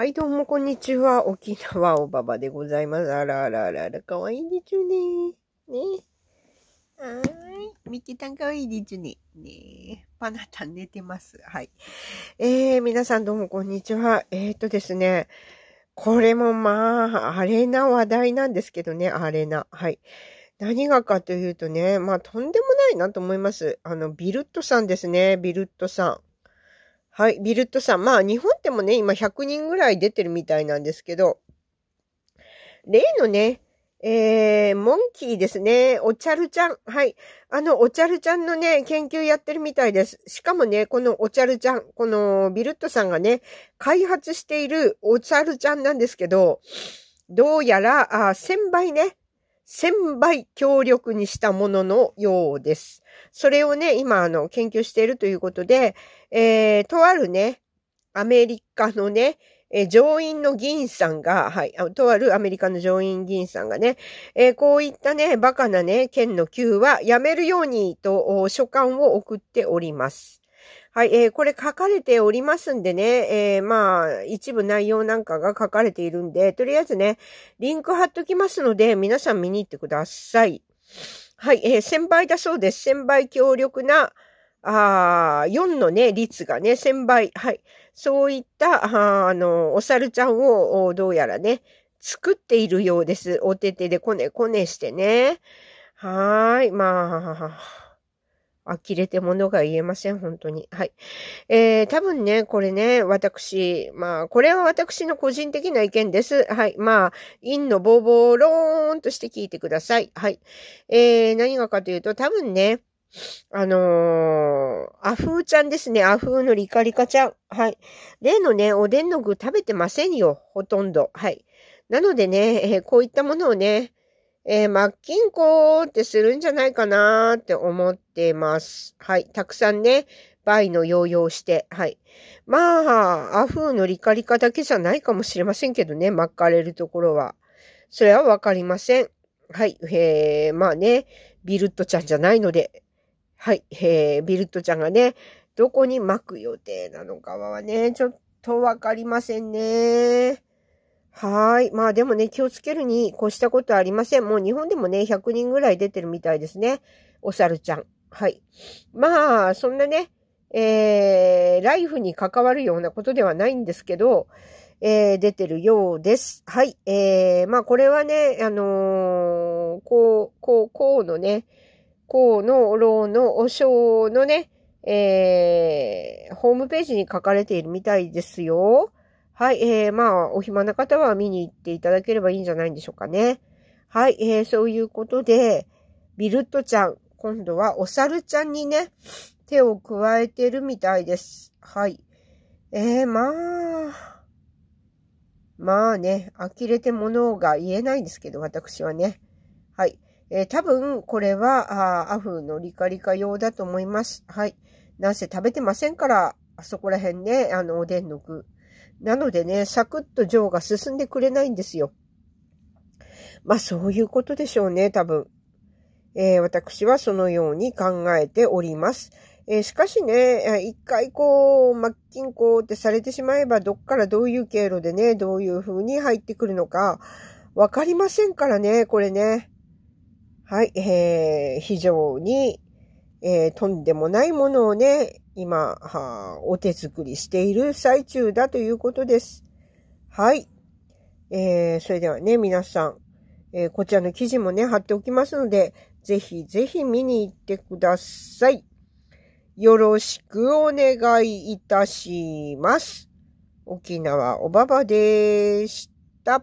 はい、どうも、こんにちは。沖縄おばばでございます。あらあらあらあら、かわいいでちゅね。ね。はーい。みきたんかわいいでちゅね。ね。パナタン寝てます。はい。えー、皆さんどうも、こんにちは。えー、っとですね。これもまあ、あれな話題なんですけどね、あれな。はい。何がかというとね、まあ、とんでもないなと思います。あの、ビルットさんですね、ビルットさん。はい、ビルットさん。まあ、日本でもね、今100人ぐらい出てるみたいなんですけど、例のね、えー、モンキーですね。おちゃるちゃん。はい。あの、おちゃるちゃんのね、研究やってるみたいです。しかもね、このおちゃるちゃん、このビルットさんがね、開発しているおちゃるちゃんなんですけど、どうやら、あ、1000倍ね、1000倍強力にしたもののようです。それをね、今、あの、研究しているということで、えー、とあるね、アメリカのね、えー、上院の議員さんが、はい、とあるアメリカの上院議員さんがね、えー、こういったね、バカなね、県の9はやめるようにと書簡を送っております。はい、えー、これ書かれておりますんでね、えー、まあ、一部内容なんかが書かれているんで、とりあえずね、リンク貼っときますので、皆さん見に行ってください。はい、えー、1000倍だそうです。1000倍強力な、あ4のね、率がね、1000倍。はい。そういった、あ、あの、お猿ちゃんを、どうやらね、作っているようです。おててでこねこねしてね。はーい。まあ、呆れてものが言えません、本当に。はい。えー、多分ね、これね、私、まあ、これは私の個人的な意見です。はい。まあ、陰のボーボーローンとして聞いてください。はい。えー、何がかというと、多分ね、あのー、アフーちゃんですね。アフーのリカリカちゃん。はい。例のね、おでんの具食べてませんよ。ほとんど。はい。なのでね、えー、こういったものをね、えー、マッキンコってするんじゃないかなって思ってます。はい。たくさんね、バイの用用して、はい。まあ、アフーのリカリカだけじゃないかもしれませんけどね、巻かれるところは。それはわかりません。はい。えー、まあね、ビルットちゃんじゃないので、はい。えー、ビルットちゃんがね、どこに巻く予定なのかはね、ちょっとわかりませんね。はい。まあでもね、気をつけるに越したことはありません。もう日本でもね、100人ぐらい出てるみたいですね。お猿ちゃん。はい。まあ、そんなね、えー、ライフに関わるようなことではないんですけど、えー、出てるようです。はい。えー、まあこれはね、あのー、こう、こう、こうのね、こうの、ろうの、お章のね、えー、ホームページに書かれているみたいですよ。はい、えー、まあ、お暇な方は見に行っていただければいいんじゃないんでしょうかね。はい、えー、そういうことで、ビルットちゃん、今度はお猿ちゃんにね、手を加えてるみたいです。はい。えー、まあ、まあね、呆れて物が言えないんですけど、私はね。はい。えー、多分、これは、あアフのリカリカ用だと思います。はい。なんせ食べてませんから、あそこら辺ね、あの、おでんの具。なのでね、サクッと情が進んでくれないんですよ。まあそういうことでしょうね、多分。えー、私はそのように考えております。えー、しかしね、一回こう、真っ金庫ってされてしまえば、どっからどういう経路でね、どういう風に入ってくるのか、わかりませんからね、これね。はい、えー、非常にえー、とんでもないものをね、今、はお手作りしている最中だということです。はい。えー、それではね、皆さん、えー、こちらの記事もね、貼っておきますので、ぜひぜひ見に行ってください。よろしくお願いいたします。沖縄おばばでした。